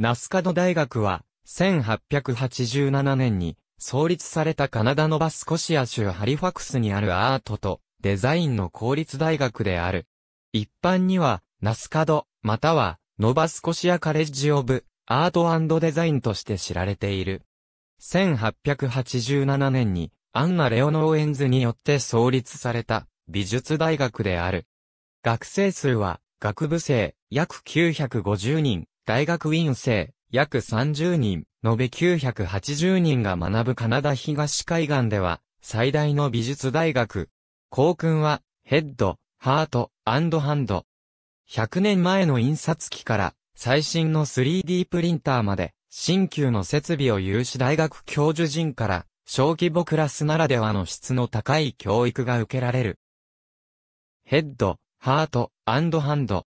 ナスカド大学は、1887年に創立されたカナダのバスコシア州ハリファクスにあるアートとデザインの公立大学である。一般には、ナスカド、または、ノバスコシアカレッジオブ、アートデザインとして知られている。1887年に、アンナ・レオノーエンズによって創立された、美術大学である。学生数は、学部生、約950人、大学院生、約30人、延べ980人が学ぶカナダ東海岸では、最大の美術大学。校訓は、ヘッド、ハート、アンドハンド。100年前の印刷機から、最新の 3D プリンターまで、新旧の設備を有し大学教授陣から、小規模クラスならではの質の高い教育が受けられる。ヘッド、ハート、アンドハンド。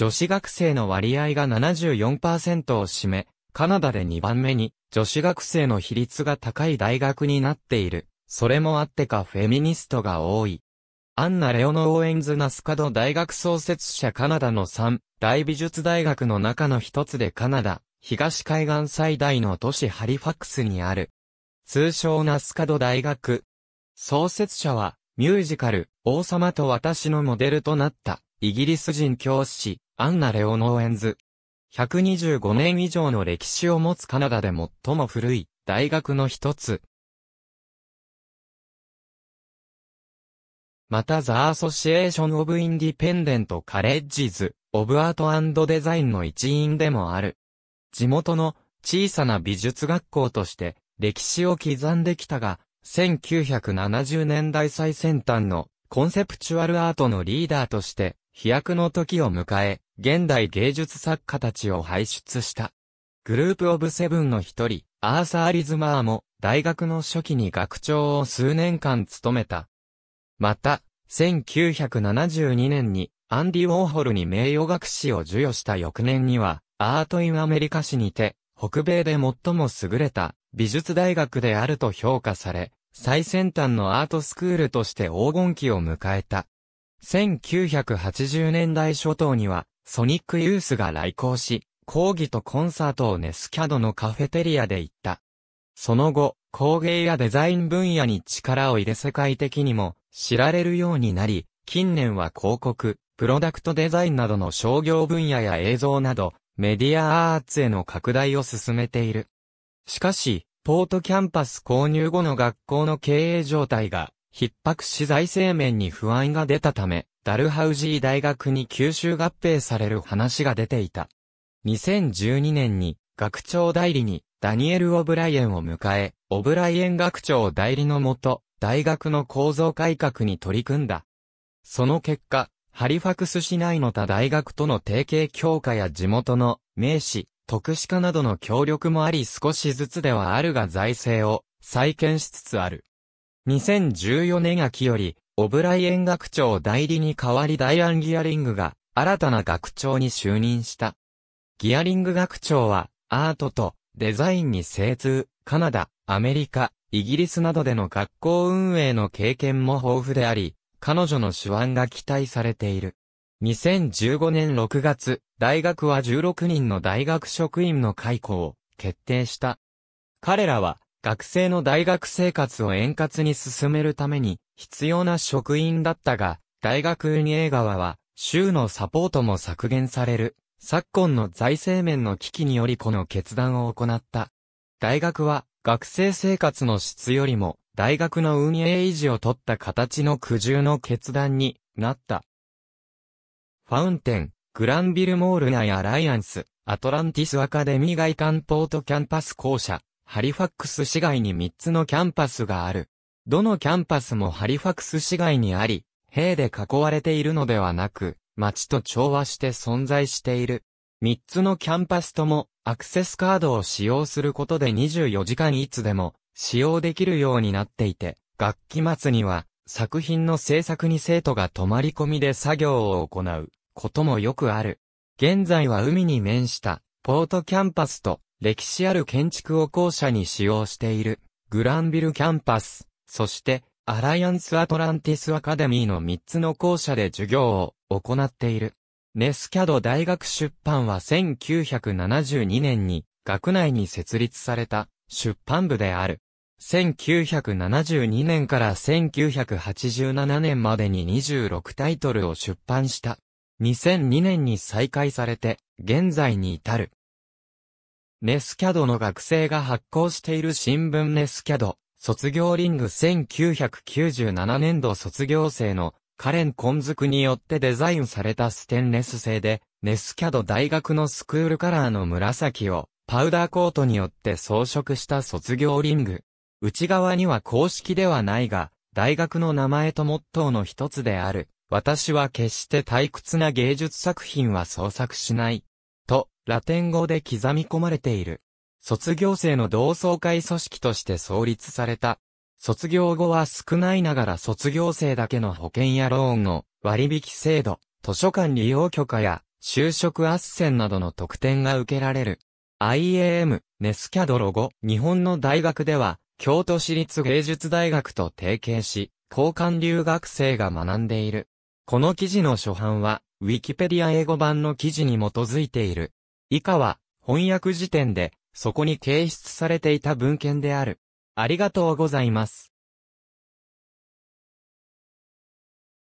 女子学生の割合が74%を占め、カナダで2番目に女子学生の比率が高い大学になっている。それもあってかフェミニストが多い。アンナ・レオノ・オーエンズ・ナスカド大学創設者カナダの3大美術大学の中の一つでカナダ、東海岸最大の都市ハリファックスにある。通称ナスカド大学。創設者は、ミュージカル、王様と私のモデルとなった、イギリス人教師、アンナ・レオノーエンズ。125年以上の歴史を持つカナダで最も古い大学の一つ。またザ・アソシエーション・オブ・インディペンデント・カレッジズ、オブ・アートデザインの一員でもある。地元の小さな美術学校として歴史を刻んできたが、1970年代最先端のコンセプチュアルアートのリーダーとして飛躍の時を迎え、現代芸術作家たちを輩出した。グループオブセブンの一人、アーサー・リズマーも、大学の初期に学長を数年間務めた。また、1972年に、アンディ・ウォーホルに名誉学士を授与した翌年には、アート・イン・アメリカ市にて、北米で最も優れた美術大学であると評価され、最先端のアートスクールとして黄金期を迎えた。1980年代初頭には、ソニックユースが来航し、講義とコンサートをネスキャドのカフェテリアで行った。その後、工芸やデザイン分野に力を入れ世界的にも知られるようになり、近年は広告、プロダクトデザインなどの商業分野や映像など、メディアアーツへの拡大を進めている。しかし、ポートキャンパス購入後の学校の経営状態が逼迫し財政面に不安が出たため、ダルハウジー大学に吸収合併される話が出ていた。2012年に学長代理にダニエル・オブライエンを迎え、オブライエン学長代理のもと、大学の構造改革に取り組んだ。その結果、ハリファクス市内の他大学との提携強化や地元の名士、特殊化などの協力もあり少しずつではあるが財政を再建しつつある。2014年秋より、オブライエン学長代理に代わりダイアン・ギアリングが、新たな学長に就任した。ギアリング学長は、アートとデザインに精通、カナダ、アメリカ、イギリスなどでの学校運営の経験も豊富であり、彼女の手腕が期待されている。2015年6月、大学は16人の大学職員の解雇を決定した。彼らは学生の大学生活を円滑に進めるために必要な職員だったが、大学運営側は、州のサポートも削減される、昨今の財政面の危機によりこの決断を行った。大学は、学生生活の質よりも、大学の運営維持を取った形の苦渋の決断になった。ファウンテン、グランビルモールナアライアンス、アトランティスアカデミー外観ポートキャンパス校舎、ハリファックス市街に3つのキャンパスがある。どのキャンパスもハリファックス市街にあり、兵で囲われているのではなく、町と調和して存在している。3つのキャンパスとも、アクセスカードを使用することで24時間いつでも、使用できるようになっていて、学期末には、作品の制作に生徒が泊まり込みで作業を行う、こともよくある。現在は海に面した、ポートキャンパスと、歴史ある建築を校舎に使用している、グランビルキャンパス、そして、アライアンスアトランティスアカデミーの3つの校舎で授業を行っている。ネスキャド大学出版は1972年に学内に設立された出版部である。1972年から1987年までに26タイトルを出版した。2002年に再開されて現在に至る。ネスキャドの学生が発行している新聞ネスキャド、卒業リング1997年度卒業生のカレン・コンズクによってデザインされたステンレス製で、ネスキャド大学のスクールカラーの紫をパウダーコートによって装飾した卒業リング。内側には公式ではないが、大学の名前とモットーの一つである。私は決して退屈な芸術作品は創作しない。ラテン語で刻み込まれている。卒業生の同窓会組織として創立された。卒業後は少ないながら卒業生だけの保険やローンの割引制度、図書館利用許可や就職斡旋などの特典が受けられる。IAM、ネスキャドロ語、日本の大学では、京都市立芸術大学と提携し、交換留学生が学んでいる。この記事の初版は、ウィキペディア英語版の記事に基づいている。以下は、翻訳時点で、そこに掲出されていた文献である。ありがとうございます。